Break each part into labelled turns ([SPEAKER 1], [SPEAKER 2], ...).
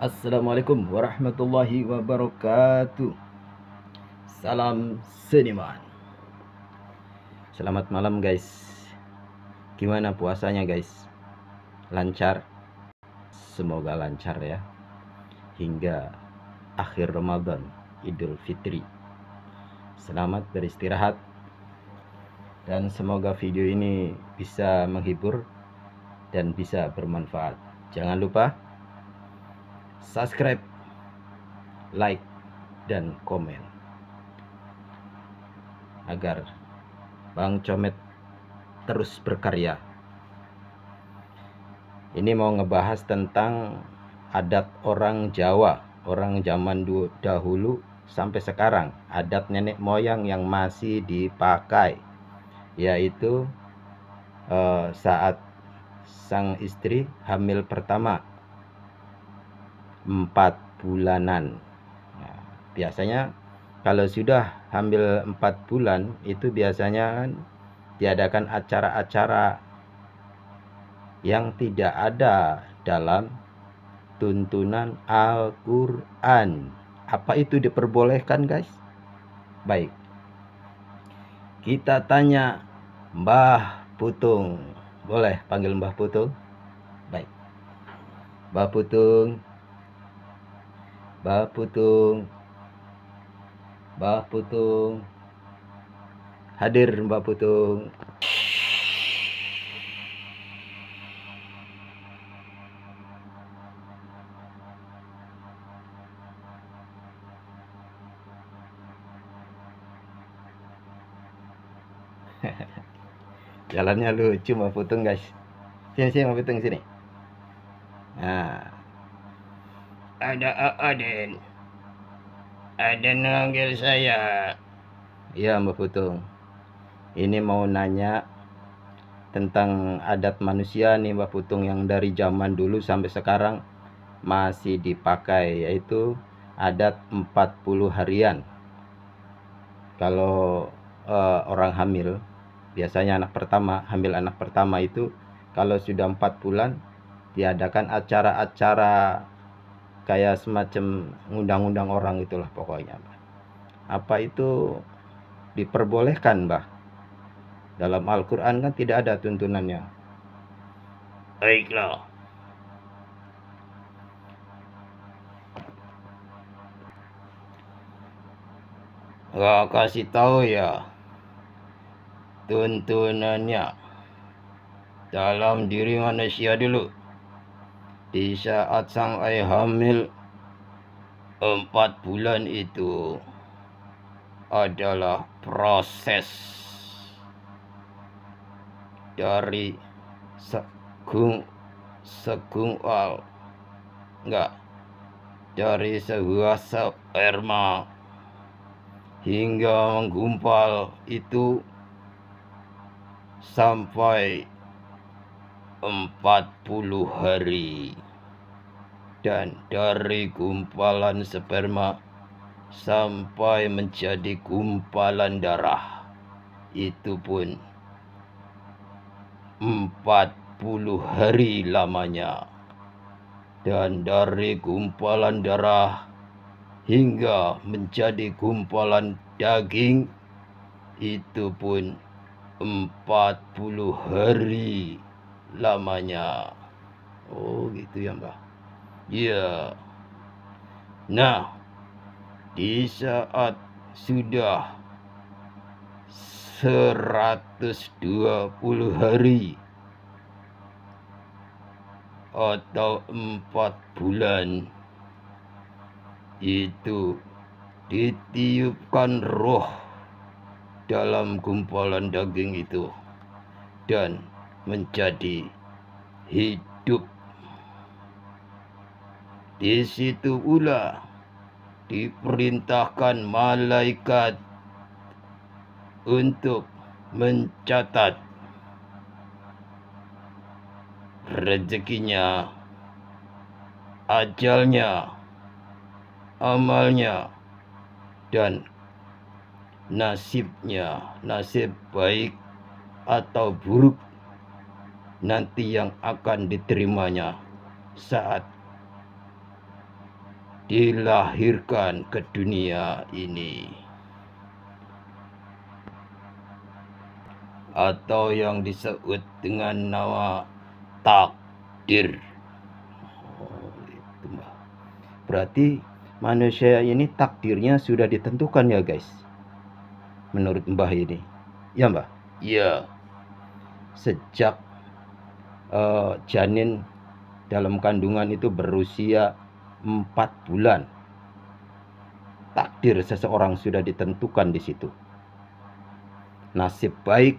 [SPEAKER 1] Assalamualaikum warahmatullahi wabarakatuh. Salam seniman. Selamat malam guys. Gimana puasanya guys? Lancar? Semoga lancar ya. Hingga akhir Ramadan, Idul Fitri. Selamat beristirahat. Dan semoga video ini bisa menghibur dan bisa bermanfaat. Jangan lupa subscribe, like, dan komen. Agar Bang Comet terus berkarya. Ini mau ngebahas tentang adat orang Jawa, orang zaman dahulu sampai sekarang, adat nenek moyang yang masih dipakai, yaitu eh, saat sang istri hamil pertama 4 bulanan nah, biasanya kalau sudah hamil 4 bulan itu biasanya diadakan acara-acara yang tidak ada dalam tuntunan Al-Qur'an. Apa itu diperbolehkan, guys? Baik. Kita tanya Mbah Putung. Boleh panggil Mbah Putung? Baik. Mbah Putung, bah putung bah putung hadir mbak putung jalannya lucu mbak putung guys sini sini mbak putung sini ada Aden. Aden nanggil saya. Iya, Mbak Putung. Ini mau nanya tentang adat manusia nih Mbak Putung yang dari zaman dulu sampai sekarang masih dipakai yaitu adat 40 harian. Kalau uh, orang hamil, biasanya anak pertama, hamil anak pertama itu kalau sudah 4 bulan diadakan acara-acara kayak semacam undang undang orang itulah pokoknya bah. apa itu diperbolehkan bah dalam Al-Quran kan tidak ada tuntunannya baiklah Gak kasih tahu ya tuntunannya dalam diri manusia dulu di saat sang ayah hamil empat bulan itu adalah proses dari segung segungwal enggak dari sebuah sperma hingga menggumpal itu sampai 40 hari dan dari gumpalan sperma sampai menjadi gumpalan darah itu pun 40 hari lamanya dan dari gumpalan darah hingga menjadi gumpalan daging itu pun 40 hari lamanya oh gitu ya mbak iya yeah. nah di saat sudah 120 hari atau empat bulan itu ditiupkan roh dalam gumpalan daging itu dan menjadi hidup. Di situ pula diperintahkan malaikat untuk mencatat rezekinya, ajalnya, amalnya, dan nasibnya, nasib baik atau buruk nanti yang akan diterimanya saat dilahirkan ke dunia ini atau yang disebut dengan nama takdir oh, berarti manusia ini takdirnya sudah ditentukan ya guys menurut mbah ini ya mbah ya sejak Eh, janin dalam kandungan itu berusia 4 bulan. Takdir seseorang sudah ditentukan di situ. Nasib baik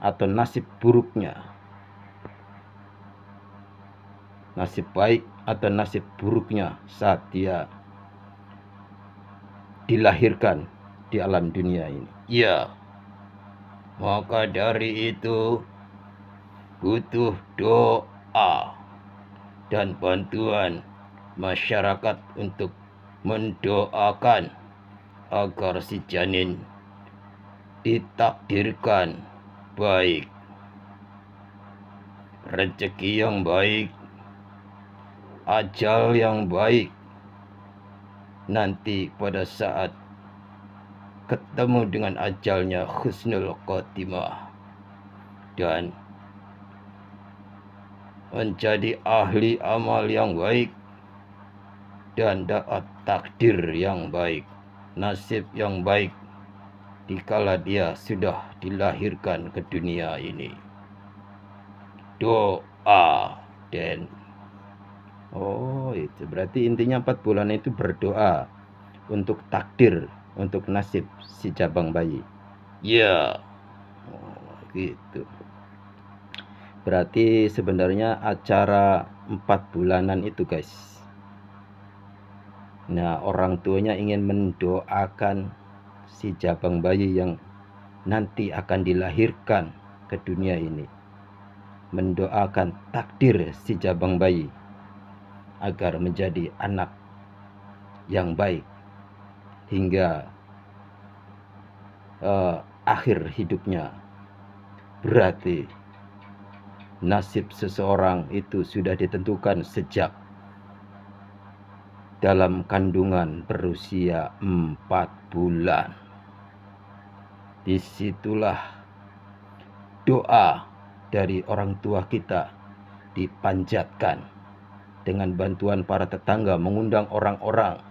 [SPEAKER 1] atau nasib buruknya. Nasib baik atau nasib buruknya saat dia dilahirkan di alam dunia ini. Ya. Maka dari itu butuh doa dan bantuan masyarakat untuk mendoakan agar si janin ditakdirkan baik rezeki yang baik ajal yang baik nanti pada saat ketemu dengan ajalnya husnul khotimah dan menjadi ahli amal yang baik dan dapat takdir yang baik, nasib yang baik dikala dia sudah dilahirkan ke dunia ini. Doa dan Oh, itu berarti intinya empat bulan itu berdoa untuk takdir, untuk nasib si cabang bayi. Ya, yeah. oh, gitu berarti sebenarnya acara empat bulanan itu guys nah orang tuanya ingin mendoakan si jabang bayi yang nanti akan dilahirkan ke dunia ini mendoakan takdir si jabang bayi agar menjadi anak yang baik hingga uh, akhir hidupnya berarti nasib seseorang itu sudah ditentukan sejak dalam kandungan berusia empat bulan. Disitulah doa dari orang tua kita dipanjatkan dengan bantuan para tetangga mengundang orang-orang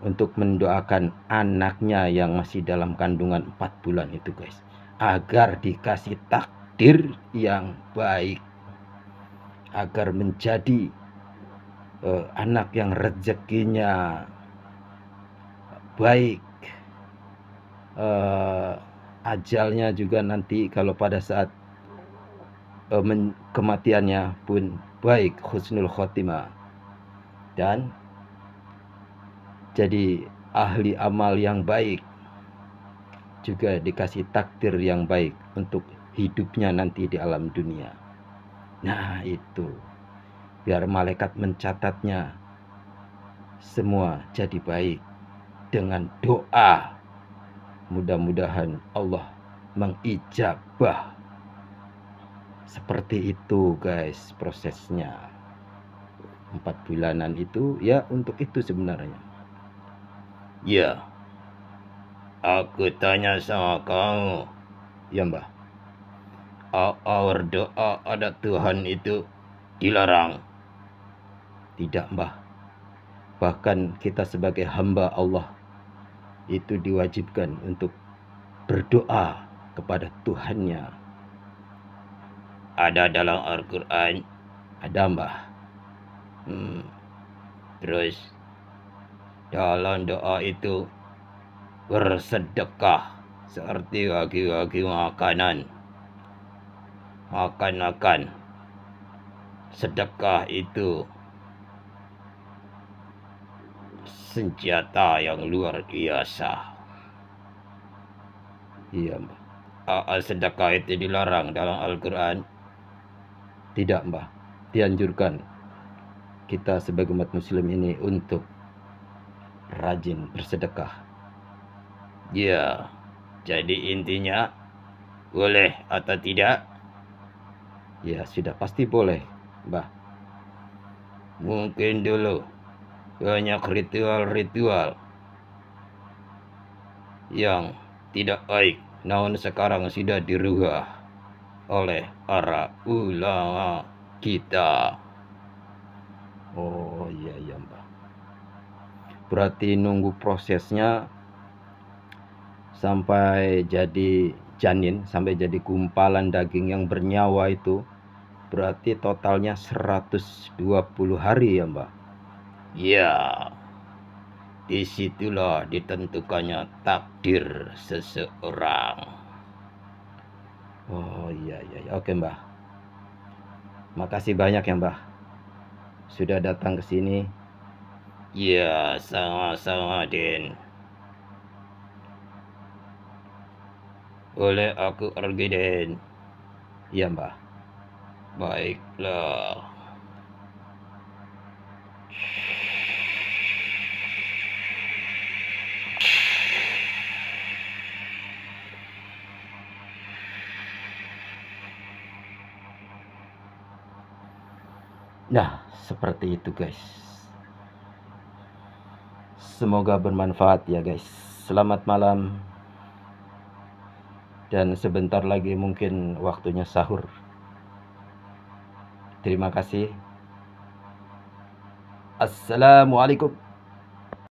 [SPEAKER 1] untuk mendoakan anaknya yang masih dalam kandungan empat bulan itu guys agar dikasih takdir yang baik, agar menjadi uh, anak yang rezekinya baik. uh, ajalnya juga nanti kalau pada saat uh, men, kematiannya pun baik husnul khotimah dan jadi ahli amal yang baik juga dikasih takdir yang baik untuk hidupnya nanti di alam dunia. Nah, itu biar malaikat mencatatnya semua jadi baik dengan doa. Mudah-mudahan Allah mengijabah. Seperti itu, guys, prosesnya. Empat bulanan itu ya, untuk itu sebenarnya. Ya. Yeah. Aku tanya sama kamu. Ya mbah. Our doa ada Tuhan itu dilarang. Tidak mbah. Bahkan kita sebagai hamba Allah itu diwajibkan untuk berdoa kepada Tuhannya. Ada dalam Al-Quran. Ada mbah. Hmm. Terus dalam doa itu bersedekah seperti bagi-bagi makanan makan-makan sedekah itu senjata yang luar biasa iya mbak sedekah itu dilarang dalam Al-Quran tidak mbak dianjurkan kita sebagai umat muslim ini untuk rajin bersedekah Ya, jadi intinya boleh atau tidak? Ya, sudah pasti boleh, Mbah. Mungkin dulu banyak ritual-ritual yang tidak baik. Namun sekarang sudah dirubah oleh para ulama kita. Oh iya iya Mbah. Berarti nunggu prosesnya sampai jadi janin, sampai jadi gumpalan daging yang bernyawa itu berarti totalnya 120 hari ya mbak ya disitulah ditentukannya takdir seseorang oh iya iya, iya. oke mbak makasih banyak ya mbak sudah datang ke sini ya sama-sama Din oleh aku argiden ya Mbah. Baiklah. Nah, seperti itu guys. Semoga bermanfaat ya guys. Selamat malam dan sebentar lagi mungkin waktunya sahur. Terima kasih. Assalamualaikum.